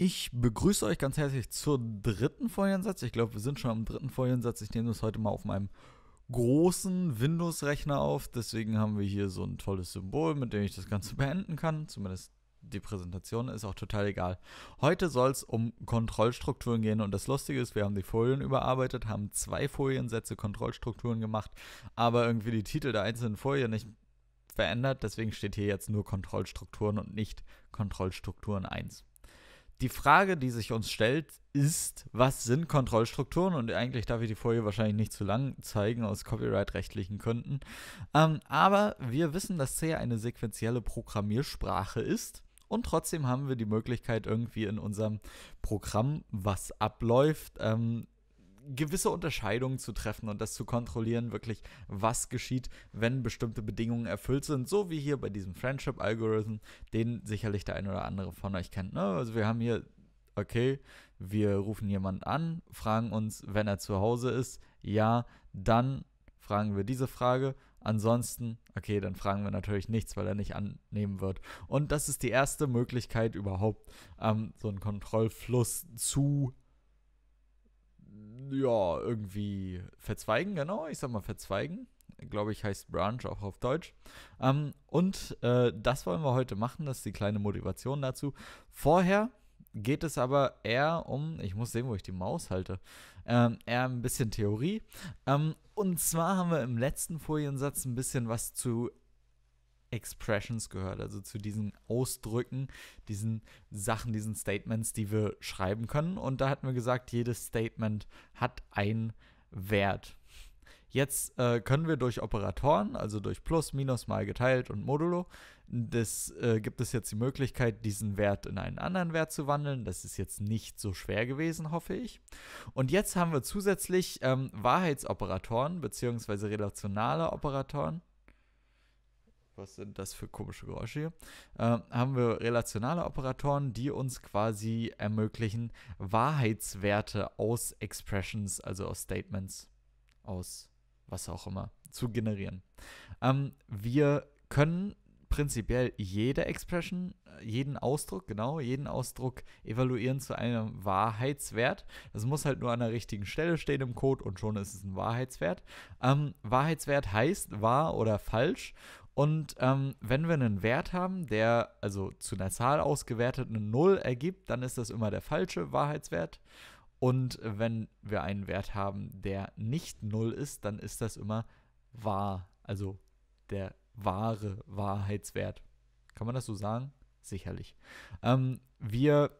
Ich begrüße euch ganz herzlich zur dritten Foliensatz. Ich glaube, wir sind schon am dritten Foliensatz. Ich nehme das heute mal auf meinem großen Windows-Rechner auf. Deswegen haben wir hier so ein tolles Symbol, mit dem ich das Ganze beenden kann. Zumindest die Präsentation ist auch total egal. Heute soll es um Kontrollstrukturen gehen und das Lustige ist, wir haben die Folien überarbeitet, haben zwei Foliensätze Kontrollstrukturen gemacht, aber irgendwie die Titel der einzelnen Folien nicht verändert. Deswegen steht hier jetzt nur Kontrollstrukturen und nicht Kontrollstrukturen 1 die Frage, die sich uns stellt, ist, was sind Kontrollstrukturen? Und eigentlich darf ich die Folie wahrscheinlich nicht zu lang zeigen, aus copyright-rechtlichen Gründen. Ähm, aber wir wissen, dass C eine sequentielle Programmiersprache ist. Und trotzdem haben wir die Möglichkeit, irgendwie in unserem Programm, was abläuft, ähm, gewisse Unterscheidungen zu treffen und das zu kontrollieren, wirklich, was geschieht, wenn bestimmte Bedingungen erfüllt sind, so wie hier bei diesem Friendship-Algorithm, den sicherlich der ein oder andere von euch kennt. Ne? Also wir haben hier, okay, wir rufen jemanden an, fragen uns, wenn er zu Hause ist, ja, dann fragen wir diese Frage. Ansonsten, okay, dann fragen wir natürlich nichts, weil er nicht annehmen wird. Und das ist die erste Möglichkeit überhaupt, ähm, so einen Kontrollfluss zu ja, irgendwie verzweigen, genau, ich sag mal verzweigen. Glaube ich, heißt Branch auch auf Deutsch. Ähm, und äh, das wollen wir heute machen, das ist die kleine Motivation dazu. Vorher geht es aber eher um, ich muss sehen, wo ich die Maus halte, ähm, eher ein bisschen Theorie. Ähm, und zwar haben wir im letzten Foliensatz ein bisschen was zu Expressions gehört, also zu diesen Ausdrücken, diesen Sachen, diesen Statements, die wir schreiben können. Und da hatten wir gesagt, jedes Statement hat einen Wert. Jetzt äh, können wir durch Operatoren, also durch Plus, Minus, Mal geteilt und Modulo, das äh, gibt es jetzt die Möglichkeit, diesen Wert in einen anderen Wert zu wandeln. Das ist jetzt nicht so schwer gewesen, hoffe ich. Und jetzt haben wir zusätzlich ähm, Wahrheitsoperatoren bzw. relationale Operatoren was sind das für komische Geräusche hier, äh, haben wir relationale Operatoren, die uns quasi ermöglichen, Wahrheitswerte aus Expressions, also aus Statements, aus was auch immer, zu generieren. Ähm, wir können prinzipiell jede Expression, äh, jeden Ausdruck, genau, jeden Ausdruck evaluieren zu einem Wahrheitswert. Das muss halt nur an der richtigen Stelle stehen im Code und schon ist es ein Wahrheitswert. Ähm, Wahrheitswert heißt wahr oder falsch und ähm, wenn wir einen Wert haben, der also zu einer Zahl ausgewertet eine 0 ergibt, dann ist das immer der falsche Wahrheitswert. Und wenn wir einen Wert haben, der nicht 0 ist, dann ist das immer wahr, also der wahre Wahrheitswert. Kann man das so sagen? Sicherlich. Ähm, wir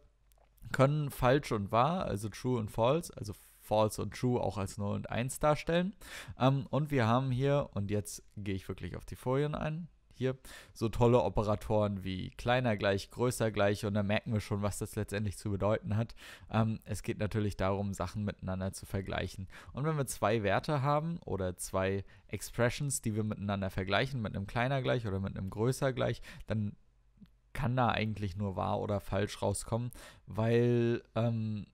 können falsch und wahr, also true und false, also False und True auch als 0 und 1 darstellen. Ähm, und wir haben hier, und jetzt gehe ich wirklich auf die Folien ein, hier so tolle Operatoren wie kleiner gleich, größer gleich und da merken wir schon, was das letztendlich zu bedeuten hat. Ähm, es geht natürlich darum, Sachen miteinander zu vergleichen. Und wenn wir zwei Werte haben oder zwei Expressions, die wir miteinander vergleichen, mit einem kleiner gleich oder mit einem größer gleich, dann kann da eigentlich nur wahr oder falsch rauskommen, weil ähm,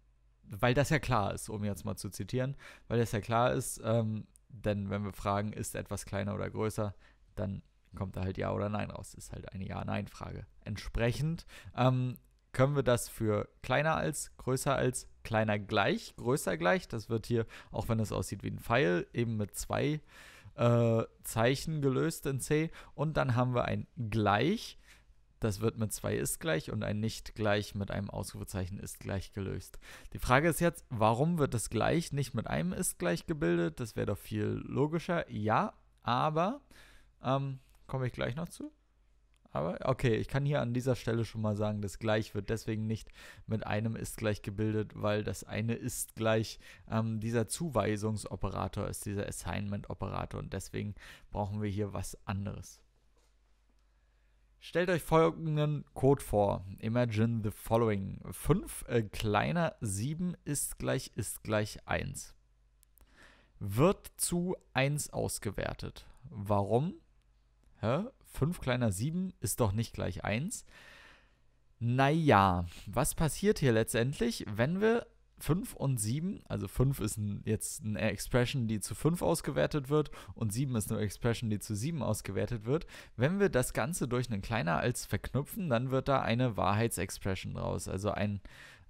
weil das ja klar ist, um jetzt mal zu zitieren, weil das ja klar ist, ähm, denn wenn wir fragen, ist etwas kleiner oder größer, dann kommt da halt Ja oder Nein raus. Ist halt eine Ja-Nein-Frage. Entsprechend ähm, können wir das für kleiner als, größer als, kleiner gleich, größer gleich. Das wird hier, auch wenn es aussieht wie ein Pfeil, eben mit zwei äh, Zeichen gelöst in C. Und dann haben wir ein gleich das wird mit zwei ist gleich und ein nicht gleich mit einem Ausrufezeichen ist gleich gelöst. Die Frage ist jetzt, warum wird das gleich nicht mit einem ist gleich gebildet? Das wäre doch viel logischer. Ja, aber ähm, komme ich gleich noch zu. Aber okay, ich kann hier an dieser Stelle schon mal sagen, das gleich wird deswegen nicht mit einem ist gleich gebildet, weil das eine ist gleich ähm, dieser Zuweisungsoperator ist, dieser Assignment-Operator und deswegen brauchen wir hier was anderes. Stellt euch folgenden Code vor. Imagine the following. 5 äh, kleiner 7 ist gleich ist gleich 1. Wird zu 1 ausgewertet. Warum? Hä? 5 kleiner 7 ist doch nicht gleich 1. Naja, was passiert hier letztendlich, wenn wir 5 und 7, also 5 ist ein, jetzt eine Expression, die zu 5 ausgewertet wird und 7 ist eine Expression, die zu 7 ausgewertet wird. Wenn wir das Ganze durch einen kleiner als verknüpfen, dann wird da eine Wahrheitsexpression raus, also ein,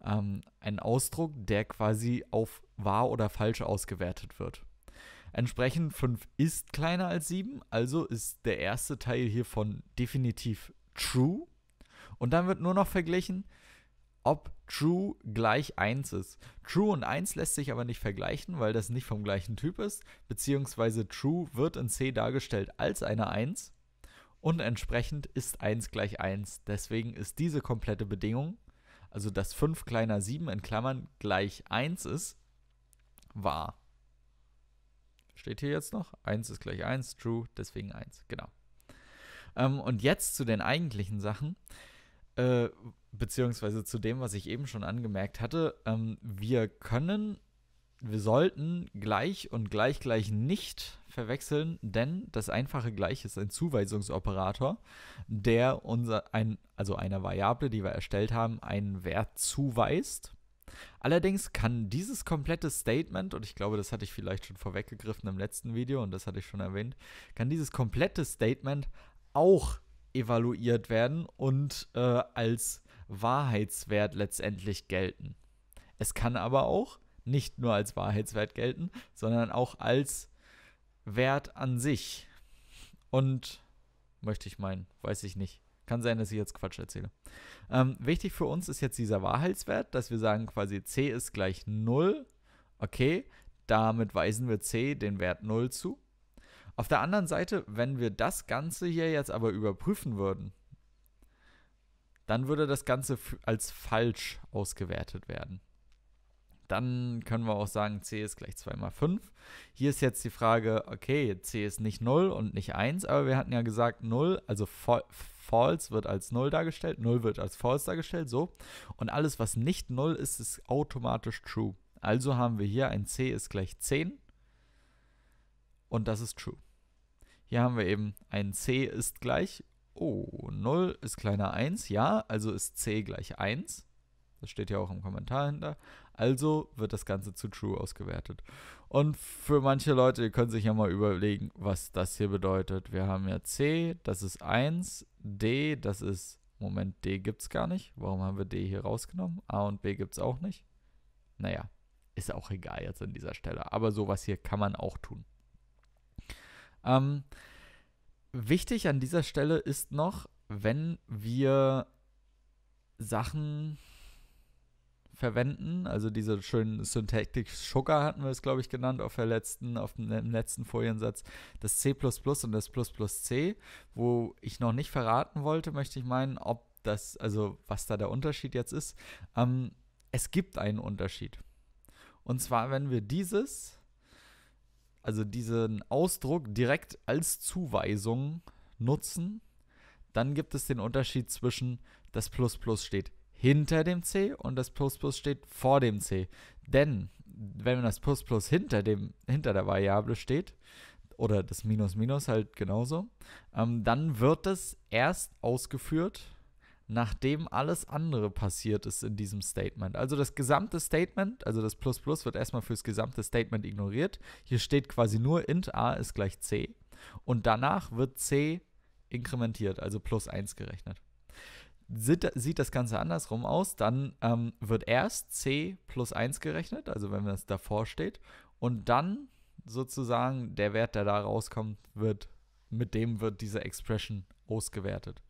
ähm, ein Ausdruck, der quasi auf wahr oder falsch ausgewertet wird. Entsprechend 5 ist kleiner als 7, also ist der erste Teil hiervon definitiv true. Und dann wird nur noch verglichen, ob True gleich 1 ist. True und 1 lässt sich aber nicht vergleichen, weil das nicht vom gleichen Typ ist, beziehungsweise True wird in C dargestellt als eine 1 und entsprechend ist 1 gleich 1. Deswegen ist diese komplette Bedingung, also dass 5 kleiner 7 in Klammern gleich 1 ist, wahr. Steht hier jetzt noch? 1 ist gleich 1, True, deswegen 1, genau. Ähm, und jetzt zu den eigentlichen Sachen. Äh, beziehungsweise zu dem, was ich eben schon angemerkt hatte, ähm, wir können, wir sollten gleich und gleich gleich nicht verwechseln, denn das einfache Gleich ist ein Zuweisungsoperator, der unser, ein, also einer Variable, die wir erstellt haben, einen Wert zuweist. Allerdings kann dieses komplette Statement, und ich glaube, das hatte ich vielleicht schon vorweggegriffen im letzten Video und das hatte ich schon erwähnt, kann dieses komplette Statement auch evaluiert werden und äh, als Wahrheitswert letztendlich gelten. Es kann aber auch nicht nur als Wahrheitswert gelten, sondern auch als Wert an sich. Und möchte ich meinen, weiß ich nicht. Kann sein, dass ich jetzt Quatsch erzähle. Ähm, wichtig für uns ist jetzt dieser Wahrheitswert, dass wir sagen quasi c ist gleich 0. Okay, damit weisen wir c den Wert 0 zu. Auf der anderen Seite, wenn wir das Ganze hier jetzt aber überprüfen würden, dann würde das Ganze als falsch ausgewertet werden. Dann können wir auch sagen, c ist gleich 2 mal 5. Hier ist jetzt die Frage, okay, c ist nicht 0 und nicht 1, aber wir hatten ja gesagt 0, also false wird als 0 dargestellt, 0 wird als false dargestellt, so. Und alles, was nicht 0 ist, ist automatisch true. Also haben wir hier ein c ist gleich 10 und das ist true. Hier haben wir eben ein c ist gleich, oh, 0 ist kleiner 1, ja, also ist c gleich 1. Das steht ja auch im Kommentar hinter. Also wird das Ganze zu true ausgewertet. Und für manche Leute, die können sich ja mal überlegen, was das hier bedeutet. Wir haben ja C, das ist 1, D, das ist, Moment, D gibt es gar nicht. Warum haben wir D hier rausgenommen? A und B gibt es auch nicht. Naja, ist auch egal jetzt an dieser Stelle. Aber sowas hier kann man auch tun. Ähm, wichtig an dieser Stelle ist noch, wenn wir Sachen verwenden, also diese schönen Syntactic Sugar hatten wir es, glaube ich, genannt auf der letzten, auf dem letzten Foliensatz, das C und das C, wo ich noch nicht verraten wollte, möchte ich meinen, ob das, also was da der Unterschied jetzt ist. Ähm, es gibt einen Unterschied. Und zwar, wenn wir dieses also diesen Ausdruck direkt als Zuweisung nutzen. Dann gibt es den Unterschied zwischen das Plus Plus steht hinter dem C und das Plus Plus steht vor dem C. Denn wenn das Plus Plus hinter, dem, hinter der Variable steht, oder das Minus Minus halt genauso, ähm, dann wird es erst ausgeführt, nachdem alles andere passiert ist in diesem Statement. Also das gesamte Statement, also das Plus Plus wird erstmal fürs gesamte Statement ignoriert. Hier steht quasi nur int a ist gleich c und danach wird c inkrementiert, also plus 1 gerechnet. Sieht, das Ganze andersrum aus, dann ähm, wird erst c plus 1 gerechnet, also wenn das davor steht, und dann sozusagen der Wert, der da rauskommt, wird, mit dem wird diese Expression ausgewertet.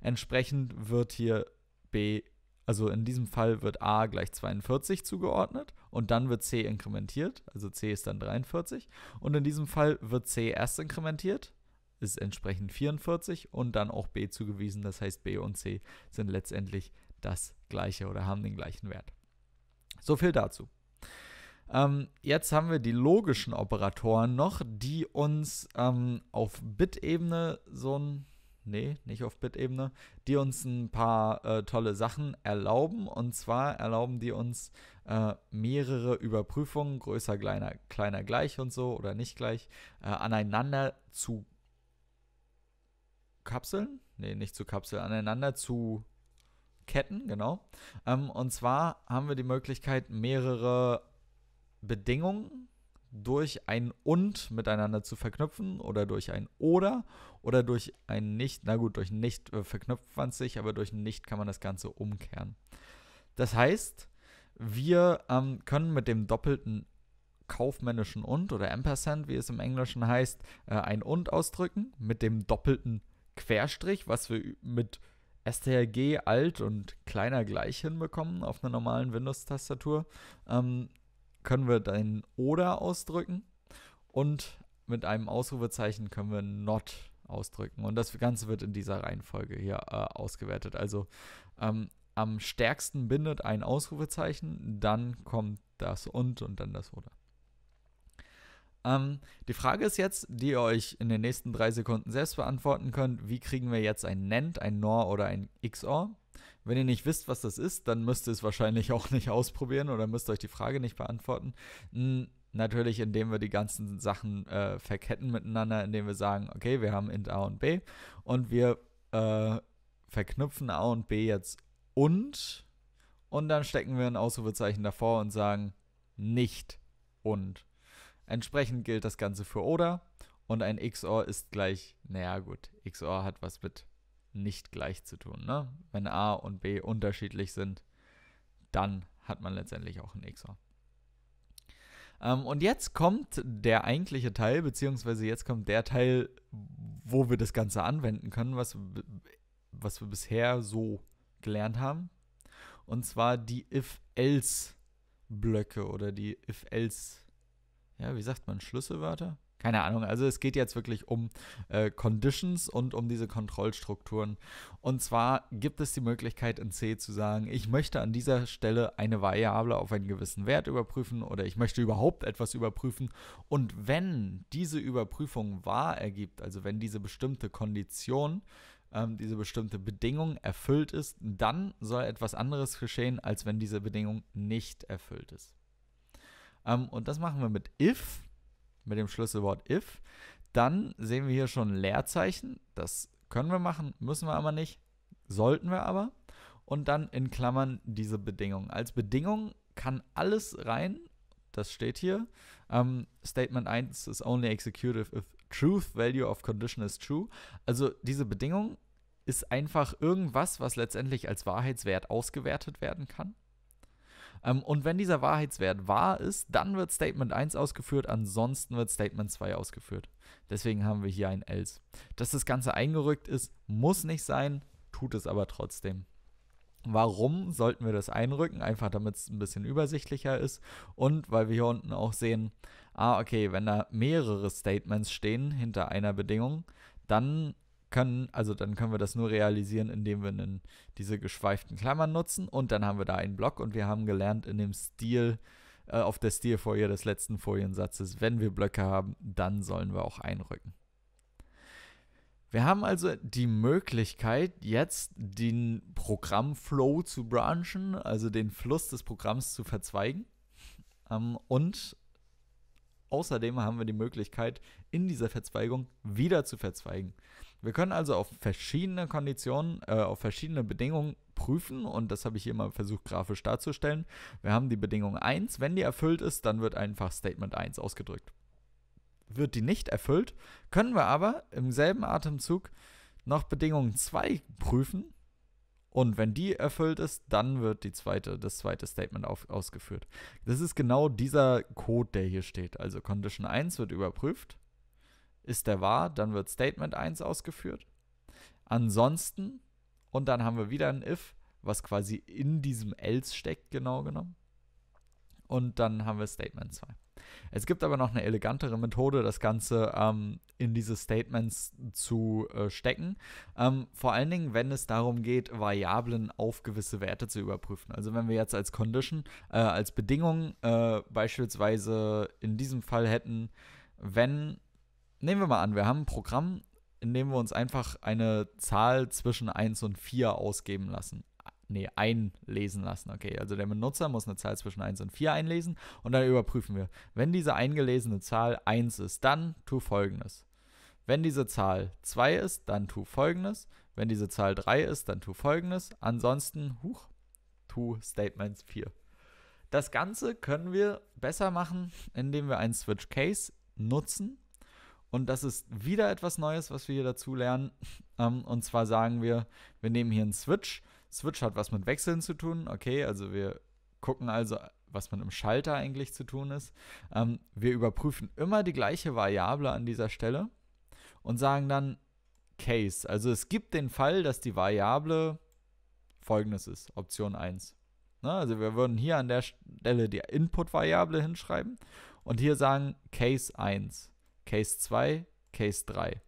Entsprechend wird hier B, also in diesem Fall wird A gleich 42 zugeordnet und dann wird C inkrementiert, also C ist dann 43 und in diesem Fall wird C erst inkrementiert, ist entsprechend 44 und dann auch B zugewiesen, das heißt B und C sind letztendlich das gleiche oder haben den gleichen Wert. So viel dazu. Ähm, jetzt haben wir die logischen Operatoren noch, die uns ähm, auf Bit-Ebene so ein nee, nicht auf Bit-Ebene, die uns ein paar äh, tolle Sachen erlauben. Und zwar erlauben die uns äh, mehrere Überprüfungen, größer, kleiner, kleiner gleich und so oder nicht gleich, äh, aneinander zu kapseln. Nee, nicht zu kapseln, aneinander zu Ketten, genau. Ähm, und zwar haben wir die Möglichkeit, mehrere Bedingungen durch ein und miteinander zu verknüpfen oder durch ein oder oder durch ein nicht. Na gut, durch nicht äh, verknüpft man sich, aber durch nicht kann man das Ganze umkehren. Das heißt, wir ähm, können mit dem doppelten kaufmännischen und oder Ampersand, wie es im Englischen heißt, äh, ein und ausdrücken mit dem doppelten Querstrich, was wir mit strg alt und kleiner gleich hinbekommen auf einer normalen Windows-Tastatur. Ähm, können wir ein oder ausdrücken und mit einem Ausrufezeichen können wir not ausdrücken. Und das Ganze wird in dieser Reihenfolge hier äh, ausgewertet. Also ähm, am stärksten bindet ein Ausrufezeichen, dann kommt das und und dann das oder. Ähm, die Frage ist jetzt, die ihr euch in den nächsten drei Sekunden selbst beantworten könnt, wie kriegen wir jetzt ein NEND, ein NOR oder ein XOR? Wenn ihr nicht wisst, was das ist, dann müsst ihr es wahrscheinlich auch nicht ausprobieren oder müsst euch die Frage nicht beantworten. Natürlich, indem wir die ganzen Sachen äh, verketten miteinander, indem wir sagen, okay, wir haben int a und b und wir äh, verknüpfen a und b jetzt und und dann stecken wir ein Ausrufezeichen davor und sagen nicht und. Entsprechend gilt das Ganze für oder und ein XOR ist gleich, naja gut, XOR hat was mit nicht gleich zu tun. Ne? Wenn a und b unterschiedlich sind, dann hat man letztendlich auch ein XOR. Ähm, und jetzt kommt der eigentliche Teil, beziehungsweise jetzt kommt der Teil, wo wir das Ganze anwenden können, was, was wir bisher so gelernt haben. Und zwar die If-Else-Blöcke oder die If-Else, ja, wie sagt man, Schlüsselwörter? keine Ahnung. Also es geht jetzt wirklich um äh, Conditions und um diese Kontrollstrukturen. Und zwar gibt es die Möglichkeit in C zu sagen, ich möchte an dieser Stelle eine Variable auf einen gewissen Wert überprüfen oder ich möchte überhaupt etwas überprüfen. Und wenn diese Überprüfung wahr ergibt, also wenn diese bestimmte Kondition ähm, diese bestimmte Bedingung erfüllt ist, dann soll etwas anderes geschehen, als wenn diese Bedingung nicht erfüllt ist. Ähm, und das machen wir mit if mit dem Schlüsselwort if. Dann sehen wir hier schon Leerzeichen. Das können wir machen, müssen wir aber nicht, sollten wir aber. Und dann in Klammern diese Bedingung. Als Bedingung kann alles rein. Das steht hier. Ähm, Statement 1 is only executive if truth value of condition is true. Also diese Bedingung ist einfach irgendwas, was letztendlich als Wahrheitswert ausgewertet werden kann. Ähm, und wenn dieser Wahrheitswert wahr ist, dann wird Statement 1 ausgeführt, ansonsten wird Statement 2 ausgeführt. Deswegen haben wir hier ein else. Dass das Ganze eingerückt ist, muss nicht sein, tut es aber trotzdem. Warum sollten wir das einrücken? Einfach damit es ein bisschen übersichtlicher ist und weil wir hier unten auch sehen, ah okay, wenn da mehrere Statements stehen hinter einer Bedingung, dann können, also dann können wir das nur realisieren, indem wir einen, diese geschweiften Klammern nutzen und dann haben wir da einen Block und wir haben gelernt in dem Stil, äh, auf der Stilfolie des letzten Foliensatzes, wenn wir Blöcke haben, dann sollen wir auch einrücken. Wir haben also die Möglichkeit, jetzt den Programmflow zu branchen, also den Fluss des Programms zu verzweigen. Ähm, und außerdem haben wir die Möglichkeit, in dieser Verzweigung wieder zu verzweigen. Wir können also auf verschiedene Konditionen, äh, auf verschiedene Bedingungen prüfen und das habe ich hier mal versucht grafisch darzustellen. Wir haben die Bedingung 1, wenn die erfüllt ist, dann wird einfach Statement 1 ausgedrückt. Wird die nicht erfüllt, können wir aber im selben Atemzug noch Bedingung 2 prüfen und wenn die erfüllt ist, dann wird die zweite, das zweite Statement auf, ausgeführt. Das ist genau dieser Code, der hier steht. Also Condition 1 wird überprüft ist der wahr? Dann wird Statement 1 ausgeführt. Ansonsten, und dann haben wir wieder ein if, was quasi in diesem else steckt, genau genommen. Und dann haben wir Statement 2. Es gibt aber noch eine elegantere Methode, das Ganze ähm, in diese Statements zu äh, stecken. Ähm, vor allen Dingen, wenn es darum geht, Variablen auf gewisse Werte zu überprüfen. Also wenn wir jetzt als Condition, äh, als Bedingung äh, beispielsweise in diesem Fall hätten, wenn nehmen wir mal an, wir haben ein Programm, in dem wir uns einfach eine Zahl zwischen 1 und 4 ausgeben lassen. Nee, einlesen lassen. Okay, also der Benutzer muss eine Zahl zwischen 1 und 4 einlesen und dann überprüfen wir. Wenn diese eingelesene Zahl 1 ist, dann tu folgendes. Wenn diese Zahl 2 ist, dann tu folgendes. Wenn diese Zahl 3 ist, dann tu folgendes. Ansonsten, huch, tu Statements 4. Das Ganze können wir besser machen, indem wir einen Switch Case nutzen und das ist wieder etwas Neues, was wir hier dazu lernen. Ähm, und zwar sagen wir, wir nehmen hier einen Switch. Switch hat was mit Wechseln zu tun. Okay, also wir gucken also, was mit einem Schalter eigentlich zu tun ist. Ähm, wir überprüfen immer die gleiche Variable an dieser Stelle und sagen dann Case. Also es gibt den Fall, dass die Variable folgendes ist, Option 1. Ne? Also wir würden hier an der Stelle die Input-Variable hinschreiben und hier sagen Case 1. Case 2, Case 3.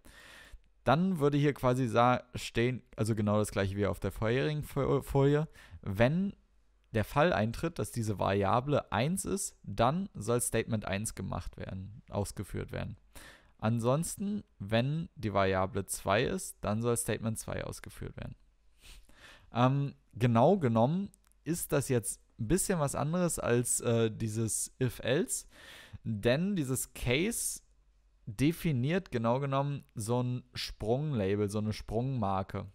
Dann würde hier quasi stehen, also genau das gleiche wie auf der vorherigen Folie, wenn der Fall eintritt, dass diese Variable 1 ist, dann soll Statement 1 gemacht werden, ausgeführt werden. Ansonsten, wenn die Variable 2 ist, dann soll Statement 2 ausgeführt werden. Ähm, genau genommen ist das jetzt ein bisschen was anderes als äh, dieses if-else, denn dieses Case definiert genau genommen so ein Sprunglabel, so eine Sprungmarke.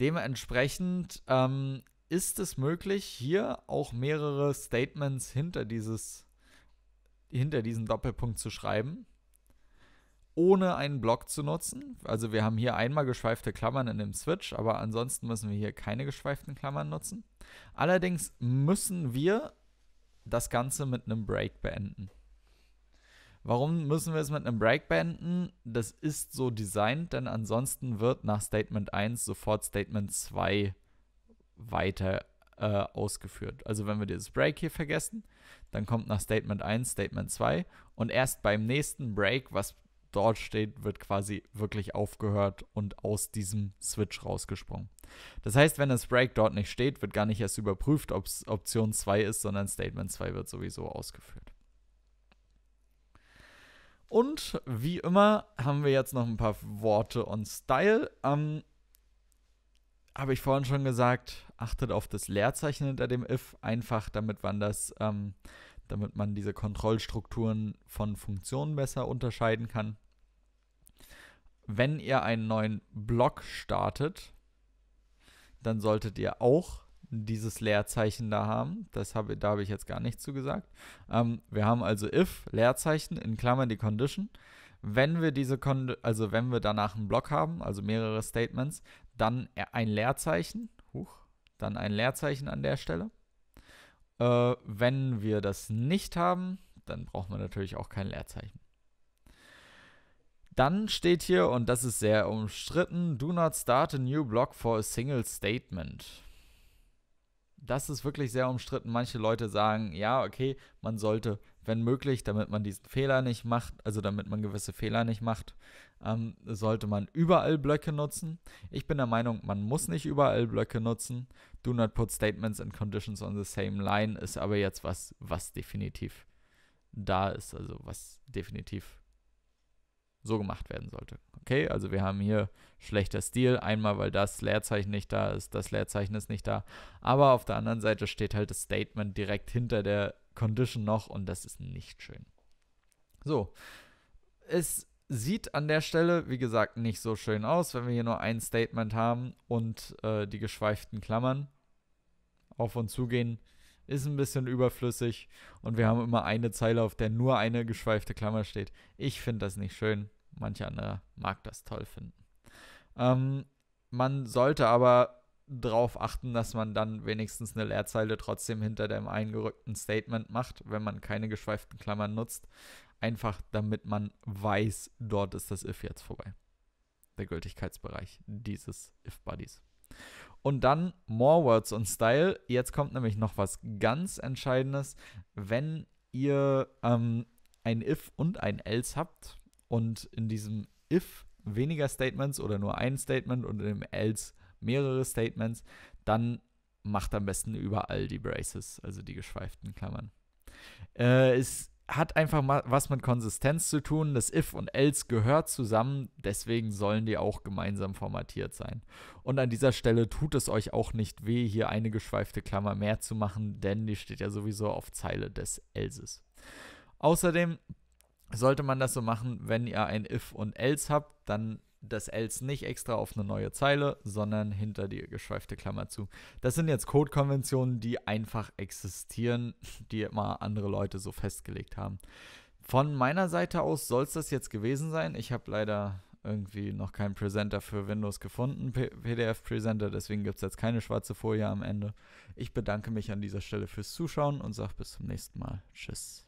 Dementsprechend ähm, ist es möglich, hier auch mehrere Statements hinter, dieses, hinter diesen Doppelpunkt zu schreiben, ohne einen Block zu nutzen. Also wir haben hier einmal geschweifte Klammern in dem Switch, aber ansonsten müssen wir hier keine geschweiften Klammern nutzen. Allerdings müssen wir das Ganze mit einem Break beenden. Warum müssen wir es mit einem Break beenden? Das ist so designt, denn ansonsten wird nach Statement 1 sofort Statement 2 weiter äh, ausgeführt. Also wenn wir dieses Break hier vergessen, dann kommt nach Statement 1 Statement 2 und erst beim nächsten Break, was dort steht, wird quasi wirklich aufgehört und aus diesem Switch rausgesprungen. Das heißt, wenn das Break dort nicht steht, wird gar nicht erst überprüft, ob es Option 2 ist, sondern Statement 2 wird sowieso ausgeführt. Und wie immer haben wir jetzt noch ein paar Worte on Style. Ähm, Habe ich vorhin schon gesagt, achtet auf das Leerzeichen hinter dem if, einfach damit man das, ähm, damit man diese Kontrollstrukturen von Funktionen besser unterscheiden kann. Wenn ihr einen neuen Block startet, dann solltet ihr auch dieses Leerzeichen da haben. Das habe, da habe ich jetzt gar nichts zu gesagt. Ähm, wir haben also if, Leerzeichen, in Klammern die Condition. Wenn wir diese, Kon also wenn wir danach einen Block haben, also mehrere Statements, dann e-, ein Leerzeichen, huch, dann ein Leerzeichen an der Stelle. Äh, wenn wir das nicht haben, dann braucht man natürlich auch kein Leerzeichen. Dann steht hier, und das ist sehr umstritten, do not start a new block for a single statement das ist wirklich sehr umstritten. Manche Leute sagen, ja, okay, man sollte, wenn möglich, damit man diesen Fehler nicht macht, also damit man gewisse Fehler nicht macht, ähm, sollte man überall Blöcke nutzen. Ich bin der Meinung, man muss nicht überall Blöcke nutzen. Do not put statements and conditions on the same line ist aber jetzt was, was definitiv da ist, also was definitiv so gemacht werden sollte. Okay, also wir haben hier schlechter Stil, einmal weil das Leerzeichen nicht da ist, das Leerzeichen ist nicht da, aber auf der anderen Seite steht halt das Statement direkt hinter der Condition noch und das ist nicht schön. So, es sieht an der Stelle, wie gesagt, nicht so schön aus, wenn wir hier nur ein Statement haben und äh, die geschweiften Klammern auf und zugehen. gehen ist ein bisschen überflüssig und wir haben immer eine Zeile, auf der nur eine geschweifte Klammer steht. Ich finde das nicht schön. Manch anderer mag das toll finden. Ähm, man sollte aber darauf achten, dass man dann wenigstens eine Leerzeile trotzdem hinter dem eingerückten Statement macht, wenn man keine geschweiften Klammern nutzt. Einfach damit man weiß, dort ist das if jetzt vorbei. Der Gültigkeitsbereich dieses if-Buddies. Und dann More Words und Style. Jetzt kommt nämlich noch was ganz Entscheidendes. Wenn ihr ähm, ein If und ein Else habt und in diesem If weniger Statements oder nur ein Statement und in dem Else mehrere Statements, dann macht am besten überall die Braces, also die geschweiften Klammern. Äh, ist hat einfach mal was mit Konsistenz zu tun. Das If und Else gehört zusammen, deswegen sollen die auch gemeinsam formatiert sein. Und an dieser Stelle tut es euch auch nicht weh, hier eine geschweifte Klammer mehr zu machen, denn die steht ja sowieso auf Zeile des Elses. Außerdem sollte man das so machen, wenn ihr ein If und Else habt, dann das else nicht extra auf eine neue Zeile, sondern hinter die geschweifte Klammer zu. Das sind jetzt Code-Konventionen, die einfach existieren, die immer andere Leute so festgelegt haben. Von meiner Seite aus soll es das jetzt gewesen sein. Ich habe leider irgendwie noch keinen Presenter für Windows gefunden, PDF-Presenter, deswegen gibt es jetzt keine schwarze Folie am Ende. Ich bedanke mich an dieser Stelle fürs Zuschauen und sage bis zum nächsten Mal. Tschüss.